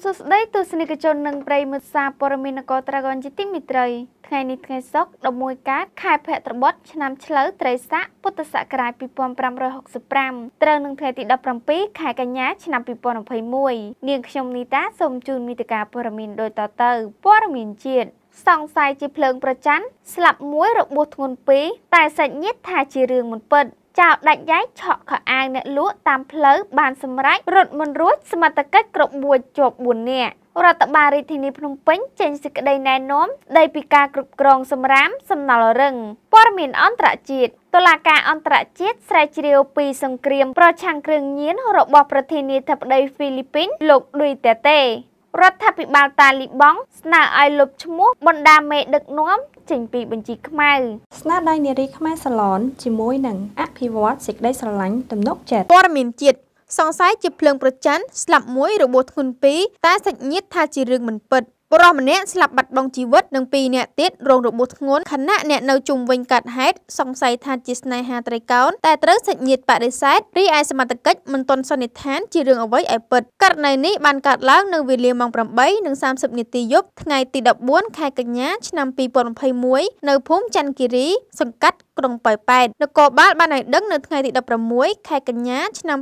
សួស្តីទស្សនិកជននិងប្រិយមិត្តសារព័ត៌មាននគរត្រាកូនជាទីមេត្រីថ្ងៃនេះថ្ងៃសុក្រ11កើតខែភទ្របទឆ្នាំឆ្លូវត្រីស័កពុទ្ធសករាជ2565ត្រូវនឹងថ្ងៃទី17ខែកញ្ញាឆ្នាំ2021នាងខ្ញុំនីតាសូមជូនមេតិការព័ត៌មានដូចតទៅព័ត៌មានជាតិសង្ស័យជាភ្លើងប្រច័ណ្ឌស្លាប់មួយរបួសធ្ងន់ពីរតែសាច់ញាតិថាជារឿងមិនពិតចោលដាច់យ៉ៃឆក់ខោអាវអ្នកលក់តាមផ្លូវបានសម្រេចរត់មិនរួចសមត្ថកិច្ចគ្រប់មួយជាប់4នាក់រដ្ឋបាលរាជធានីភ្នំពេញចេញសេចក្តីណែនាំស្តីពីការគ្រប់គ្រងសម្រាមសំណល់រឹងព័ត៌មានអន្តរជាតិតុលាការអន្តរជាតិស្រាវជ្រាវពីសង្គ្រាម ប្រឆាំងគ្រឿងញៀនរបស់ប្រធានាធិបតីហ្វីលីពីនលោកឌុយតេតេរដ្ឋាភិបាលតាលីបង់ស្នើឲ្យលុបឈ្មោះ បណ្ដាមេដឹកនាំចេញពីបញ្ជីខ្មៅស្នាដៃនារីខ្មែរសាឡនជាមួយនឹងអភិវឌ្ឍសេចក្តីស្រឡាញ់ទំនុកចិត្តព័ត៌មានជាតិសង្ស័យជាភ្លើងប្រច័នស្លាប់មួយរបួសធ្ងន់ពីរតែសាច់ញាតិថាជារឿងមិនពិតបុរសម្នាក់ស្លាប់បាត់បង់ជីវិតនិងពីរនាក់ទៀតរងរបួសធ្ងន់ខណៈអ្នកនៅជុំវិញកាត់ហេតុសង្ស័យថាជាស្នេហាត្រីកោណតែត្រូវសេចក្តីបដិសេធរីឯសមត្ថកិច្ចមិនទាន់សន្និដ្ឋានជារឿងអ្វីឲ្យពិតករណីនេះបានកើតឡើងនៅវេលាម៉ោង8:30នាទីយប់ថ្ងៃទី14ខែកញ្ញាឆ្នាំ2021នៅភូមិច័ន្ទគិរីសង្កាត់ក្រុងប៉ោយប៉ែតនគរបាលបានឲ្យដឹងនៅថ្ងៃទី16ខែកញ្ញាឆ្នាំ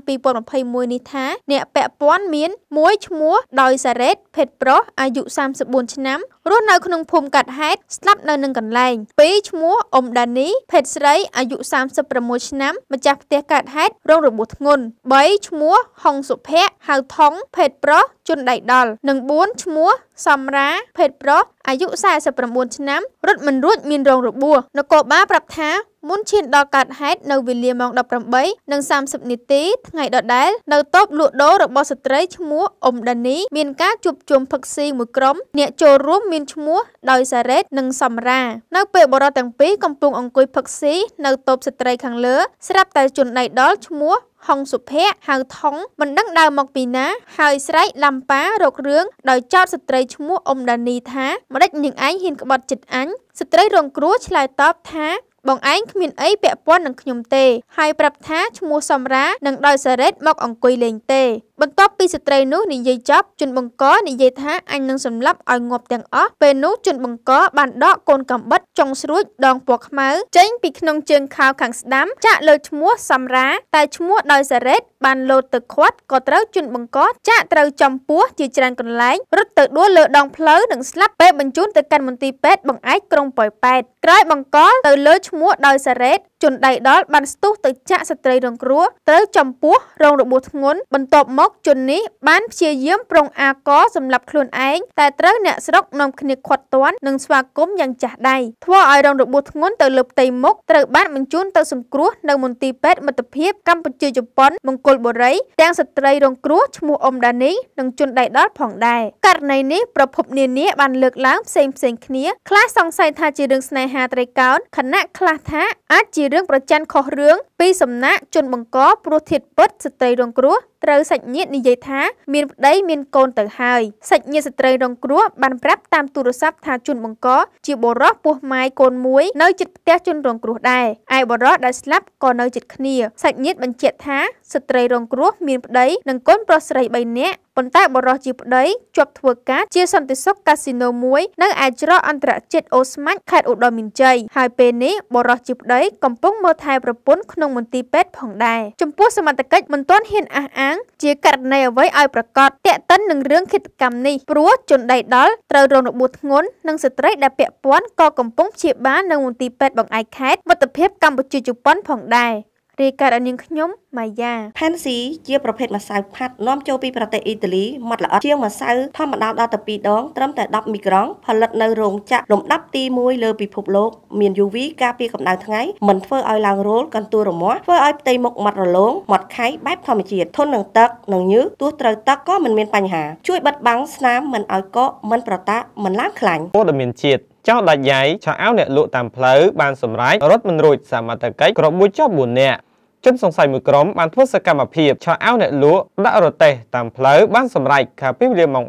2021នេះថា អ្នកពាក់ព័ន្ធមានមួយឈ្មោះដោយសារ៉េត ភេទប្រុសអាយុ34ឆ្នាំរស់នៅក្នុងភូមិកាត់ហេតស្លាប់នៅនឹងកន្លែង2ឈ្មោះអ៊ុំដានី ភេទស្រីអាយុ36ឆ្នាំម្ចាស់ផ្ទះកាត់ហេតរងរបួសធ្ងន់3ឈ្មោះហុងសុភ័ក្រហៅថងភេទប្រុសជនដៃដល់និង4ឈ្មោះសំរា ភេទប្រុសអាយុ49ឆ្នាំរត់មិនរួចមានរងរបួសនគរបាលប្រាប់ថាមុនឈានដល់កើតហេតុនៅវេលាម៉ោង18:30នាទីថ្ងៃដដែលនៅតូបលក់ដូររបស់ស្ត្រីឈ្មោះអ៊ុំដានី មានការជួបជុំផឹកស៊ីមួយក្រុម អ្នកចូលរួមមានឈ្មោះដោយសារ៉េត និងសំរានៅពេលបរិវត្តទាំងពីរកំពុងអង្គុយផឹកស៊ីនៅតូបស្ត្រីខាងលើ ស្រាប់តែជនដៃដល់ឈ្មោះហុងសុភ័ក្រហៅថងមិនដឹងដើរមកពីណា ហើយស្រែកឡាំប៉ារករឿងដោយចោទស្ត្រីឈ្មោះអ៊ុំដានីថាម្ដេចនាងឯងហ៊ានក្បត់ចិត្តអញស្ត្រីរងគ្រោះឆ្លើយតបថាបងឯងគ្មានអីពាក់ព័ន្ធនឹងខ្ញុំទេហើយប្រាប់ថាឈ្មោះសំរានឹងដោយសារ៉េតមកអង្គុយលេងទេបន្ទាប់ពីស្ត្រីនោះនិយាយចប់ជនបង្កនិយាយថាអញនឹងសម្លាប់ឲ្យងាប់ទាំងអស់ពេលនោះជនបង្ក បានដកកូនកំបិតចុងស្រួចដងពណ៌ខ្មៅចេញពីក្នុងជើងខោ ខាងស្ដាំចាក់លើឈ្មោះសំរាតែឈ្មោះដោយសារ៉េតបានលោតទៅខាត់ក៏ត្រូវជន់បង្កចាក់ត្រូវចំពោះជាច្រើនកន្លែងរត់ទៅដួលលើដងផ្លូវនិងស្លាប់ពេលបញ្ជូនទៅកាន់មន្ទីរពេទ្យបង្អែកក្រុងប៉ោយប៉ែតក្រោយបង្កទៅលើឈ្មោះមួកដោយសារ៉េតជនដៃដល់បានស្ទុះទៅចាក់ស្ត្រីរងគ្រោះត្រូវចំពោះរងរបួសធ្ងន់បន្ទាប់មក ជននេះបានព្យាយាមប្រុងអាកសម្រាប់ខ្លួនឯងតែត្រូវអ្នកស្រុកនាំគ្នាឃាត់ទាន់និងស្វាគមន៍យ៉ាងចាស់ដៃធ្វើឲ្យរងរបួសធ្ងន់ទៅលើផ្ទៃមុខត្រូវបានបញ្ជូនទៅសង្គ្រោះនៅមន្ទីរពេទ្យមិត្តភាពកម្ពុជាជប៉ុនមង្គលបុរីទាំងស្ត្រីរងគ្រោះឈ្មោះអ៊ំដានី និង ជនដៃដល់ផងដែរករណីនេះប្រភពនានា បានលើកឡើងផ្សេងផ្សេងគ្នា ខ្លះសង្ស័យថាជារឿងស្នេហាត្រីកោណខណៈខ្លះថាអាចជារឿងប្រច័នខុសរឿងពីសំណាក់ជនបង្កព្រោះធៀបពិតស្ត្រីរងគ្រោះត្រូវសាច់ញាតិនិយាយថាមានប្តីមានកូនទៅហើយសាច់ញាតិស្ត្រីរងគ្រោះបានប្រាប់តាមទូរស័ព្ទថាជនបង្កជាបរោះពោះម៉ាយកូនមួយនៅជិតផ្ទះជនរងគ្រោះដែរឯបរោះដែលស្លាប់ក៏នៅជិតគ្នាសាច់ញាតិបញ្ជាក់ថាស្ត្រីរងគ្រោះមានប្តីនិងកូនប្រុសស្រី3នាក់ប៉ុន្តែបរោះជាប្តីជាប់ធ្វើការជាសន្តិសុខកាស៊ីណូមួយនៅឯច្រកអន្តរជាតិអូស្មាច់ខេត្តឧត្តរមានជ័យហើយពេលនេះបរោះជាប្តីកំពុងមើលថែប្រពន្ធក្នុងក្នុងមន្ទីរពេទ្យផងដែរចំពោះសមត្ថកិច្ចមិនទាន់ហ៊ានអះអាង ជាករណីអ្វីឲ្យប្រកាសតេតិននឹងរឿងឃាតកម្មនេះព្រោះជនដៃដល់ត្រូវរងរបួសធ្ងន់និងស្ត្រីដែលពាក់ព័ន្ធក៏កំពុងព្យាបាលនៅមន្ទីរពេទ្យបង្អែកខេត្តមិត្តភាពកម្ពុជាជប៉ុនផងដែររាយការណ៍ឲ្យនាងខ្ញុំម៉ាយ៉ាផានស៊ីជាប្រភេទម្សៅផាត់នាំចូលពីប្រទេសអ៊ីតាលីម៉ត់ល្អជាងម្សៅធម្មតាដល់ទៅ2ដង ត្រឹមតែ10មីក្រូផលិតនៅរោងចក្រលំដាប់ទី1លើពិភពលោក មាន UV ការពារកម្ដៅថ្ងៃមិនធ្វើឲ្យឡើងរោលកន្ទួលរមាស់ធ្វើឲ្យផ្ទៃមុខម៉ត់រលោងម៉ត់ខៃបែបធម្មជាតិធន់នឹងទឹកនិងញើសទោះត្រូវទឹកក៏មិនមានបញ្ហា ជួយបិទបាំងស្នាមមិនឲ្យកកមិនប្រតាក់មិនឡើងខ្លាញ់ព័ត៌មានជាតិចោលដាច់យ៉ៃឆោអោអ្នកលក់តាមផ្លូវបានសម្រេចរត់មិនរួចសមត្ថកិច្ចក្របួចចោល4នាក់ជនសង្ស័យមួយក្រុមបានធ្វើសកម្មភាពឆោអោអ្នកលក់ដាក់រទេះតាមផ្លូវបានសម្រេចកាលពីវេលាម៉ោង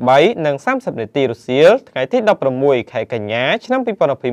3:30នាទីរសៀលថ្ងៃទី16ខែកញ្ញាឆ្នាំ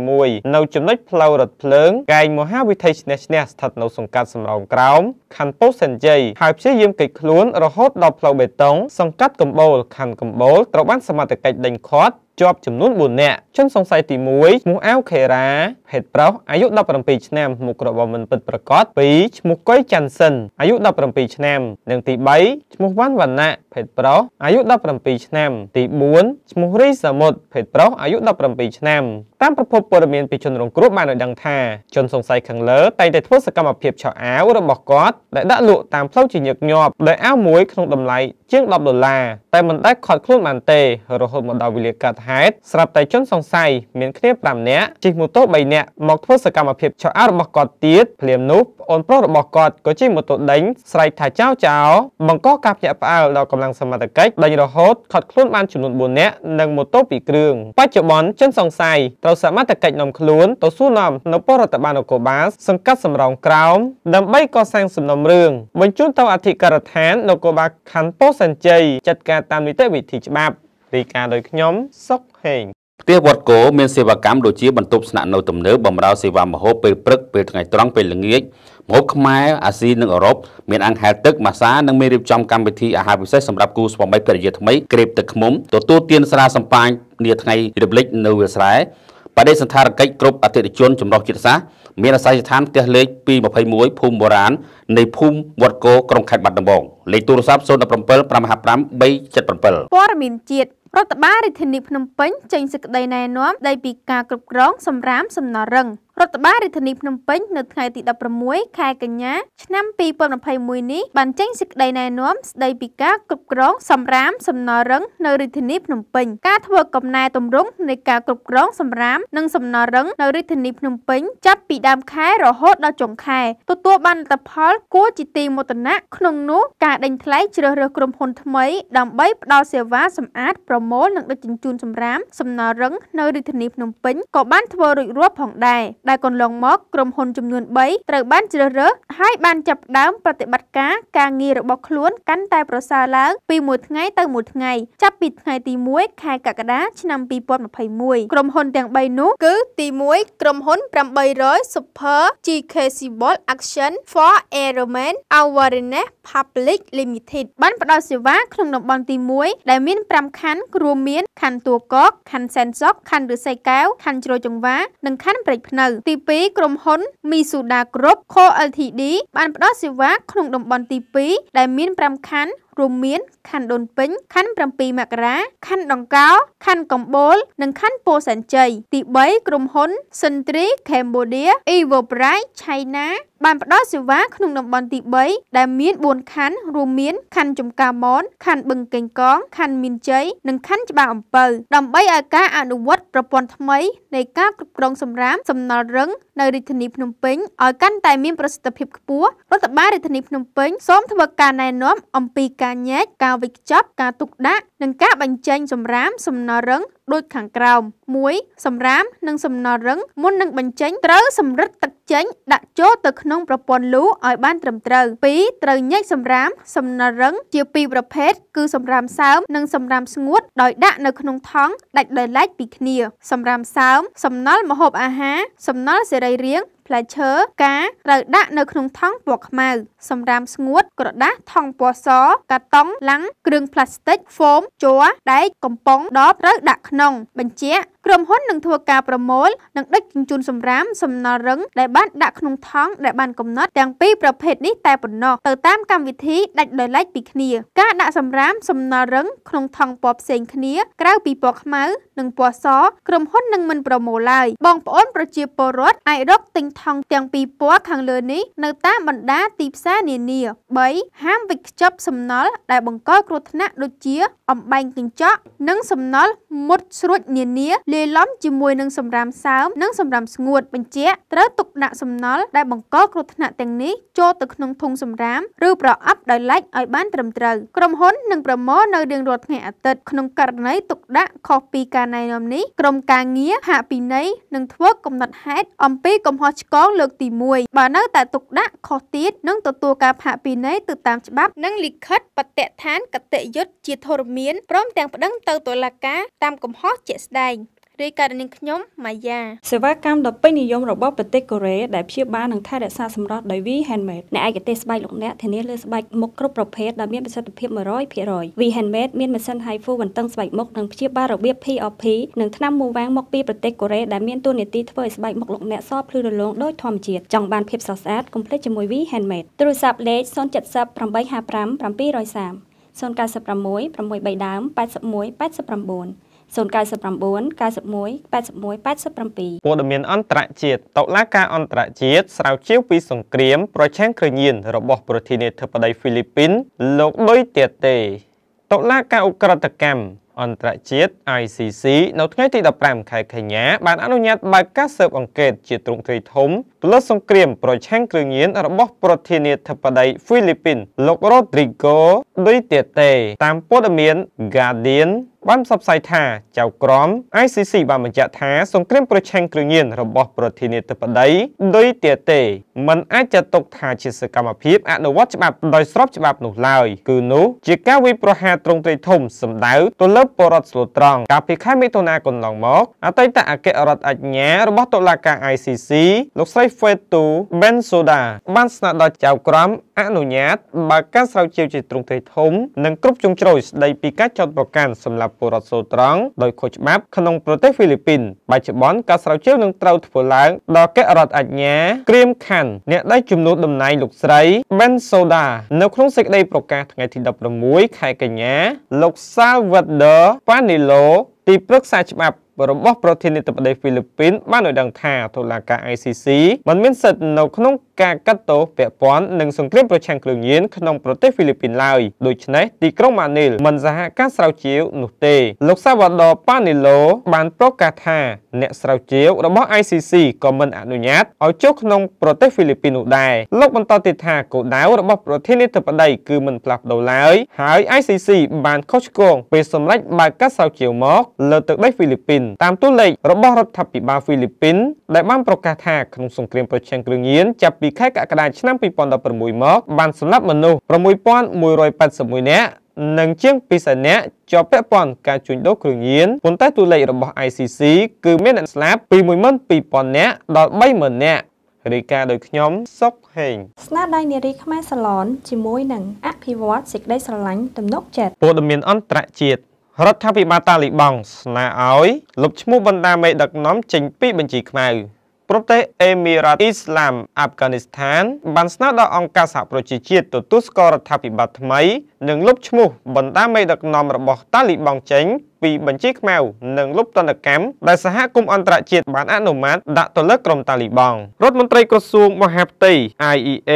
2021នៅចំណុចផ្លូវរថភ្លើងកែងមហាវិថីឆ្នះឆ្នះស្ថិតនៅសង្កាត់សំរោងក្រោមខណ្ឌពោធិ៍សែនជ័យហើយព្យាយាមកិច្ចខ្លួនរហូតដល់ផ្លូវបេតុងសង្កាត់កំបោលខណ្ឌកំបោលត្រូវបានសមត្ថកិច្ចដេញខាត់ជាប់ចំនួន4នាក់ជនសង្ស័យទី1ឈ្មោះអាវខេរ៉ាភេទប្រុសអាយុ17ឆ្នាំមុខរបរមិនពិតប្រាកដ2ឈ្មោះកុយច័ន្ទសិនអាយុ17ឆ្នាំនិងទី3ឈ្មោះវ៉ាន់វណ្ណៈភេទប្រុសអាយុ17ឆ្នាំ ទី4ឈ្មោះរីសមុទ្រភេទប្រុសអាយុ17ឆ្នាំតាមប្រភពព័ត៌មានពីជនរងគ្រោះបានឲ្យដឹងថាជនសង្ស័យខាងលើតែងតែធ្វើសកម្មភាពឆក់អាវរបស់គាត់ដែលដាក់លក់តាមផ្លូវជាញឹកញាប់ដោយអាវមួយក្នុងតម្លៃជាង10ដុល្លារតែមិនដែលខាត់ខ្លួនបានទេរហូតមកដល់វេលាកាត់ហេតុស្រាប់តែជនសង្ស័យមានគ្នា5នាក់ជិះម៉ូតូ3នាក់មកធ្វើសកម្មភាពឆោអៅរបស់គាត់ទៀតភ្លាមនោះប្អូនប្រុសរបស់គាត់ក៏ជិះម៉ូតូដេញស្រែកថាចៅចៅបង្កការភ្ញាក់ផ្អើលដល់កម្លាំងសមត្ថកិច្ចដេញរហូតខត់ខ្លួនបានចំនួន4នាក់និងម៉ូតូ2គ្រឿងបច្ចុប្បន្នជនសង្ស័យត្រូវសមត្ថកិច្ចនាំខ្លួនទៅសួរនាំនៅពរដ្ឋបាលនគរបាលសង្កាត់សំរោងក្រោមដើម្បីកសាងសំណុំរឿងបញ្ជូនទៅអធិការដ្ឋាននគរបាលខណ្ឌពោធិ៍សែនជ័យចាត់ការតាមនីតិវិធីច្បាប់ទីការដោយខ្ញុំសុកហេងផ្ទះវត្តគោមានសេវាកម្មដូចជាបន្ទប់ស្នាក់នៅទំនើបបម្រើសេវាម្ហូបពេលព្រឹកពេលថ្ងៃត្រង់ពេលល្ងាចម្ហូបខ្មែរអាស៊ីនិងអឺរ៉ុបមានអង្គហែលទឹកម៉ាសានិងមានរៀបចំកម្មវិធីអាហារពិសេសសម្រាប់គូស្វាមីភរិយាថ្មីក្រេបទឹកឃ្មុំទទួលទានស្រាសម្ពាញនាថ្ងៃរំលឹកនៅវាលស្រែបដិសន្ធារកិច្ចគ្រប់អតិថិជនចម្រុះជាតិសាសន៍មានអាសយដ្ឋានផ្ទះលេខ221ភូមិបុរាណនៃភូមិវត្តគោក្រុងខេត្តបាត់ដំបងលេខទូរស័ព្ទ017 555 377ព័ត៌មានជាតិរដ្ឋបាលរាជធានីភ្នំពេញចេញសេចក្តីណែនាំស្តីពីការគ្រប់គ្រងសំរាមសំណល់រឹងរដ្ឋបាលរាជធានីភ្នំពេញនៅថ្ងៃទី16ខែកញ្ញាឆ្នាំ2021នេះបានចេញសេចក្តីណែនាំស្តីពីការគ្រប់គ្រងសម្រាមសំណល់រឹងនៅរាជធានីភ្នំពេញការធ្វើកំណែទម្រង់នៃការគ្រប់គ្រងសម្រាមនិងសំណល់រឹងនៅរាជធានីភ្នំពេញចាប់ពីដើមខែរហូតដល់ចុងខែទទួលបានលទ្ធផលគួរជាទីមោទនៈក្នុងនោះការដេញថ្លៃជ្រើសរើសក្រុមហ៊ុនថ្មី ដើម្បីផ្ដល់សេវាសម្អាតប្រមូលនិងដឹកជញ្ជូនសម្រាមសំណល់រឹងនៅរាជធានីភ្នំពេញក៏បានធ្វើរួចរាល់ផងដែរដែលកន្លងមកក្រុមហ៊ុនចំនួន3ត្រូវបានជ្រើសរើសហើយបានចាប់ផ្ដើមប្រតិបត្តិការការងាររបស់ខ្លួនកាន់តែប្រសើរឡើងពីមួយថ្ងៃទៅមួយថ្ងៃចាប់ពីថ្ងៃទី1ខែកក្កដាឆ្នាំ2021ក្រុមហ៊ុនទាំង3នោះគឺទី1ក្រុមហ៊ុន800 Super GK Civil Action for Aeroman Awareness Public Limited បានផ្ដល់សេវាក្នុងតំបន់ទី1ដែលមាន5ខណ្ឌរួមមានខណ្ឌទួកកខណ្ឌសែនសុកខណ្ឌឫស្សីកែវខណ្ឌជ្រោយចង្វានិងខណ្ឌព្រែកភ្នៅទី2ក្រុមហ៊ុន Mitsuda Group Co Ltd បានផ្តល់សេវាក្នុងតំបន់ទី2ដែលមាន5ខណ្ឌរួមមានខណ្ឌដូនពេញខណ្ឌ7មករាខណ្ឌដង្កោខណ្ឌកំបូល និងខណ្ឌពោធិ៍សែនជ័យទី3ក្រុមហ៊ុន Sentry Cambodia Evopride China បានផ្ដល់សេវាក្នុងតំបន់ទី3ដែលមាន4ខណ្ឌរួមមានខណ្ឌចំការមនខណ្ឌបឹងកេងកងខណ្ឌមានជ័យនិងខណ្ឌច្បារអំពៅដើម្បីឲ្យការអនុវត្តប្រព័ន្ធថ្មី នៃការគ្រប់គ្រង សម្រាមសំណល់រឹងនៅរាជធានីភ្នំពេញឲ្យកាន់តែមានប្រសិទ្ធភាពខ្ពស់រដ្ឋបាលរាជធានីភ្នំពេញសូមធ្វើការណែនាំអំពីការការញែកការវេចខ្ចប់ការទុកដាក់ និងការបញ្ចេញសំរាមសំណល់រឹងដូចខាងក្រោម។1សម្រាមនិងសំណល់រឹងមុននឹងបញ្ចេញត្រូវសម្រិតទឹកចេញដាក់ចូលទៅក្នុងប្រព័ន្ធលូឲ្យបានត្រឹមត្រូវ2ត្រូវញែកសម្រាម សំណល់រឹងជាពីរប្រភេទគឺសម្រាមសើមនិងសម្រាមស្ងួតដោយដាក់នៅក្នុងថង់ដាច់ដោយឡែកពីគ្នា សម្រាមសើមសំណល់ម្ហូបអាហារសំណល់សេរីរាង្គផ្លែឈើកាត្រូវដាក់នៅក្នុងថង់ពណ៌ខ្មៅសម្រាមស្ងួត ក្រដាសថង់ពណ៌សកាតុងឡាំងគ្រឿងផ្លាស្ទិកហ្វូមជ័រដែកកំប៉ុងដបត្រូវដាក់ក្នុងបញ្ជាក់ក្រុមហ៊ុននឹងធ្វើការប្រមូលនិងដឹកជញ្ជូនសំរាមសំណល់រឹងដែលបានដាក់ក្នុងថង់ដែលបានកំណត់ទាំងពីរប្រភេទនេះតែប៉ុណ្ណោះទៅតាមកម្មវិធីដាច់ដោយឡែកពីគ្នាការដាក់សំរាមសំណល់រឹងក្នុងថង់ពណ៌ផ្សេងគ្នាក្រៅពីពណ៌ខ្មៅនិងពណ៌សក្រុមហ៊ុននឹងមិនប្រមូលឡើយបងប្អូនប្រជាពលរដ្ឋអាចរកទិញថង់ទាំងពីរពណ៌ខាងលើនេះនៅតាមបណ្ដាទីផ្សារនានា3ហាមវិខ្ចប់សំណល់ដែលបង្កគ្រោះថ្នាក់ដូចជាអំបែងកញ្ចក់និងសំណល់មុតស្រួចនានាលាយឡំជាមួយនឹងសម្រាមសើមនិងសម្រាមស្ងួតបញ្ជាក់ត្រូវទុកដាក់សំណល់ដែលបង្កគ្រោះថ្នាក់ទាំងនេះចូលទៅក្នុងធុងសម្រាមឬប្រអប់ដោយឡែកឲ្យបានត្រឹមត្រូវក្រុមហ៊ុននឹងប្រមូលនៅរៀងរាល់ថ្ងៃអាទិត្យក្នុងករណីទុកដាក់ខុសពីការណែនាំនេះក្រុមការងារហាក់ពីនៃនឹងធ្វើកំណត់ហេតុអំពីកំហុសឆ្គងលើកទី1បើនៅតែទុកដាក់ខុសទៀតនឹងទទួលការផាកពិន័យទៅតាមច្បាប់និងលិខិតបតិឋានកតយុត្តជាធរមានព្រមទាំងប្តឹងទៅតុលាការតាមកំហុសជាក់ស្ដែងរាយការណ៍នាងខ្ញុំម៉ាយ៉ាសេវាកម្មដ៏ពេញនិយមរបស់ប្រទេសកូរ៉េដែលព្យាបាលនិងថែរក្សាសម្រស់ដោយ V Handmade អ្នកឯកទេសស្បែកលោកអ្នកធានាលើស្បែកមុខគ្រប់ប្រភេទដែលមានប្រសិទ្ធភាព100% V Handmade មានម៉ាស៊ីន HIFU បន្ទឹងស្បែកមុខនិងព្យាបាលរបៀប PRP និងថ្នាំមូវ៉ាំងមកពីប្រទេសកូរ៉េដែលមានតួនាទីធ្វើឲ្យស្បែកមុខលោកអ្នកសភ្លឺរលោងដោយធម្មជាតិចង់បានភាពស្រស់ស្អាតកុំភ្លេចជាមួយ V Handmade ទូរស័ព្ទលេខ070 855 730 096 603ដើម81 89 099 91 81 87ព័ត៌មានអន្តរជាតិតុលាការអន្តរជាតិស្រាវជ្រាវពីសង្គ្រាមប្រឆាំងគ្រឿងញៀនរបស់ប្រធានាធិបតីហ្វីលីពីនលោកដុយទៀទេតុលាការអ ுக ្រិតកម្មអន្តរជាតិ ICC នៅថ្ងៃទី15ខែកញ្ញាបានអនុញ្ញាតបើកការស៊ើបអង្កេតជាទ្រង់ទ្រាយធំទៅលើសង្គ្រាមប្រឆាំងគ្រឿងញៀនរបស់ប្រធានាធិបតីហ្វីលីពីនលោករ៉ូទ្រីហ្គោដុយទៀទេតាមព័ត៌មាន Guardian បានផ្សព្វផ្សាយថាចៅក្រម ICC បានបញ្ជាក់ថាសង្គ្រាម ប្រឆាំងគ្រឿងញៀនរបស់ ប្រធានាធិបតីឌុយតេតេមិនអាចចាត់ទុកថាជាសកម្មភាពអនុវត្តច្បាប់ដោយស្របច្បាប់នោះឡើយគឺនោះជាការវាយប្រហារត្រង់ត្រីធំសម្ដៅទៅលើបរដ្ឋស្លូតត្រង់កាលពីខែមិថុនាកន្លងមកអតីតអគ្គរដ្ឋអាជ្ញារបស់តុលាការ ICC លោកស្រី Fatou Bensouda បានស្នើដល់ចៅក្រម អនុញ្ញាតបើកការស្រាវជ្រាវជាត្រង់ត្រីធំនិងគ្រប់ជ្រុងជ្រោយស្ដីពីការចោទប្រកាន់សម្រាប់ពលរដ្ឋសូត្រង់ដោយខុសច្បាប់ក្នុងប្រទេសហ្វីលីពីនបច្ចុប្បន្នការស្រាវជ្រាវនឹងត្រូវធ្វើឡើងដល់គណៈរដ្ឋអាជ្ញាក្រៀមខាន់អ្នកដែលជំនួសតំណែងលោកស្រី Ben Soda នៅក្នុងសេចក្តីប្រកាសថ្ងៃទី16ខែកញ្ញាលោក Salvador Panelo ទីប្រឹក្សាច្បាប់របស់ប្រធានាធិបតីហ្វីលីពីន បានឲ្យដឹងថាតុលាការ ICC មិនមានសិទ្ធិនៅក្នុងការកាត់ទោសពាក់ព័ន្ធនឹងសង្គ្រាមប្រឆាំងគ្រឿងញៀនក្នុងប្រទេសហ្វីលីពីនឡើយដូច្នេះទីក្រុងម៉ានីលមិនសហការស្រាវជ្រាវនោះទេលោកសាវ៉ាដរប៉ានីឡូបានប្រកាសថាអ្នកស្រាវជ្រាវរបស់ ICC ក៏មិនអនុញ្ញាតឲ្យចូលក្នុងប្រទេសហ្វីលីពីននោះដែរលោកបន្តទៀតថាគោលដៅរបស់ប្រធានាធិបតីគឺមិនផ្លាស់ប្ដូរឡើយហើយ ICC បានខុសឆ្គងពេលសម្រេចបើកការស្រាវជ្រាវមកលើទឹកដីហ្វីលីពីននតាមតួលេខរបស់រដ្ឋាភិបាលហ្វីលីពីនដែលបានប្រកាសថាក្នុងសង្គ្រាមប្រឆាំងគ្រឿងញៀនចាប់ពីខែកក្កដាឆ្នាំ2016មក បានសម្លាប់មនុស្ស6181នាក់និងជាង200,000នាក់ជាប់ពាក់ព័ន្ធការជួញដូរគ្រឿងញៀនប៉ុន្តែតួលេខរបស់ ICC គឺមានអ្នកស្លាប់ពី12,000នាក់ដល់30,000នាក់រាយការណ៍ដោយខ្ញុំសុកហេង ស្នាដៃនារីខ្មែរសាឡនជាមួយនឹងអភិវឌ្ឍសេចក្តីស្រឡាញ់ទំនុកចិត្តព័ត៌មានអន្តរជាតិរដ្ឋាភិបាលតាលីបង់ស្នើឲ្យលុបឈ្មោះបណ្ដាមេដឹកនាំចេញពីបញ្ជីខ្មៅ។ប្រទេសអេមីរ៉ាតអ៊ីស្លាមអាហ្វហ្គានីស្ថានបានស្នើដល់អង្គការសហប្រជាជាតិទទួលស្គាល់រដ្ឋាភិបាលថ្មីនិងលុបឈ្មោះបណ្ដាមេដឹកនាំរបស់តាលីបង់ចេញពីបញ្ជីខ្មៅ និងលុបតន្តកម្មដែលសហគមន៍អន្តរជាតិបានអនុម័តដាក់ទៅលើក្រុមតាលីបង់រដ្ឋមន្ត្រីក្រសួងមហាផ្ទៃ IEA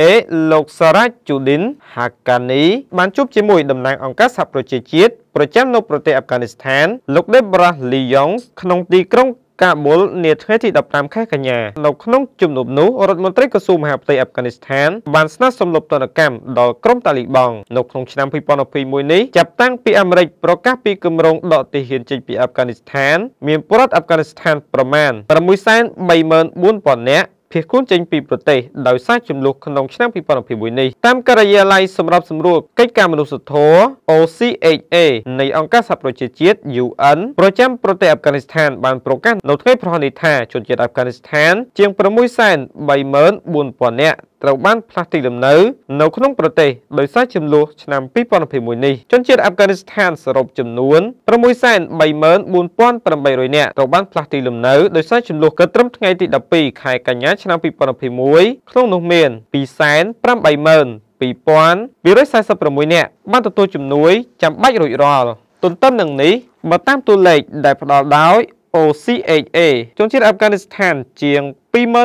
លោកសារ៉ាច់ជូឌីនហាកានីបានជួបជាមួយតំណាងអង្គការសហប្រជាជាតិប្រចាំនៅប្រទេសអាហ្វហ្គានីស្ថានលោកដេប្រាស់លីយ៉ុងក្នុងទីក្រុងកាប៊ុលនាថ្ងៃទី15ខែកញ្ញានៅក្នុងជំនុំនោះរដ្ឋមន្ត្រីក្រសួងមហាផ្ទៃអាហ្វហ្គានីស្ថានបានស្នើសុំលុបទណ្ឌកម្មដល់ក្រុមតាលីបង់នៅក្នុងឆ្នាំ2021នេះចាប់តាំងពីអាមេរិកប្រកាសពីគម្រោងដកទិហេនចេញពីអាហ្វហ្គានីស្ថានមានពលរដ្ឋអាហ្វហ្គានីស្ថាន ប្រមាណ634,000នាក់ភៀសខ្លួនចេញពីប្រទេសដោយសារចំនួនក្នុងឆ្នាំ2021នេះតាមការិយាល័យសម្របសម្រួលកិច្ចការមនុស្សធម៌ OCHA នៃអង្គការសហប្រជាជាតិ UN ប្រចាំប្រទេសអាហ្វហ្គានីស្ថានបានប្រកាសនៅថ្ងៃប្រហោះនេះថាជនជាតិអាហ្វហ្គានីស្ថានជាង634,000នាក់ត្រូវបានផ្លាស់ទីលំនៅ នៅក្នុងប្រទេសដោយសារចំនួនឆ្នាំ2021នេះជនជាតិអាហ្វហ្គានីស្ថានសរុបចំនួន634,800នាក់ត្រូវបានផ្លាស់ទីលំនៅដោយសារចំនួនកើតត្រឹមថ្ងៃទី12ខែកញ្ញាឆ្នាំ2021ក្នុងនោះមាន2,520,246នាក់បានទទួលជំនួយ ចាំបាច់រួចរាល់ទន្ទឹមនឹងនេះបើតាមតួលេខដែលផ្ដល់ដោយ OCHA ជនជាតិអាហ្វហ្គានីស្ថានជាង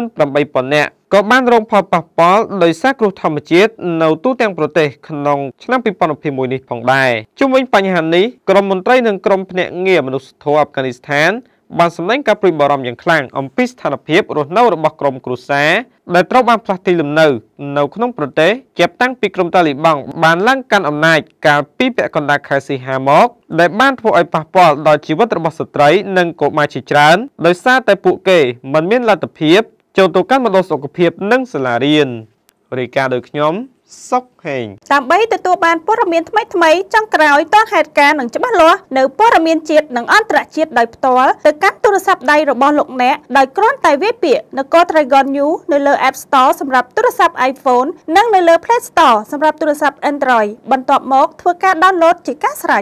28,000នាក់ក៏បានរងផលប៉ះពាល់ដោយសារគ្រោះធម្មជាតិនៅទូទាំងប្រទេសក្នុងឆ្នាំ2021នេះផងដែរជុំវិញបញ្ហានេះក្រមមន្ត្រីនិងក្រមភ្នាក់ងារមនុស្សធម៌អាហ្វហ្គានីស្ថានបានសម្ដែងការព្រួយបារម្ភយ៉ាងខ្លាំងអំពីស្ថានភាពរស់នៅរបស់ក្រុមគ្រួសារដែលត្រូវបានផ្លាស់ទីលំនៅ នៅក្នុងប្រទេសចាប់តាំងពីក្រុមតាលីបង់បានឡើងកាន់អំណាចកាលពីពាក់កណ្ដាលខែសីហាមកដែលបានធ្វើឲ្យប៉ះពាល់ដល់ជីវិតរបស់ស្ត្រីនិងកុមារជាច្រើនដោយសារតែពួកគេមិនមានលទ្ធភាពចូលទៅកាន់មណ្ឌលសុខភាពនិងសាលារៀនរាយការណ៍ដោយខ្ញុំសុកហេងដើម្បីទទួលបានព័ត៌មានថ្មីថ្មីចុងក្រោយតហេតុការណ៍និងច្បាស់លាស់នៅព័ត៌មានជាតិនិងអន្តរជាតិដោយផ្ទាល់ទៅកាន់ទូរស័ព្ទដៃរបស់លោកអ្នកដោយគ្រាន់តែវាយពាក្យនគរ Dragon New នៅលើ App Store សម្រាប់ទូរស័ព្ទ iPhone និងនៅលើ Play Store សម្រាប់ទូរស័ព្ទ Android បន្ទាប់មកធ្វើការ download ជាការស្រេច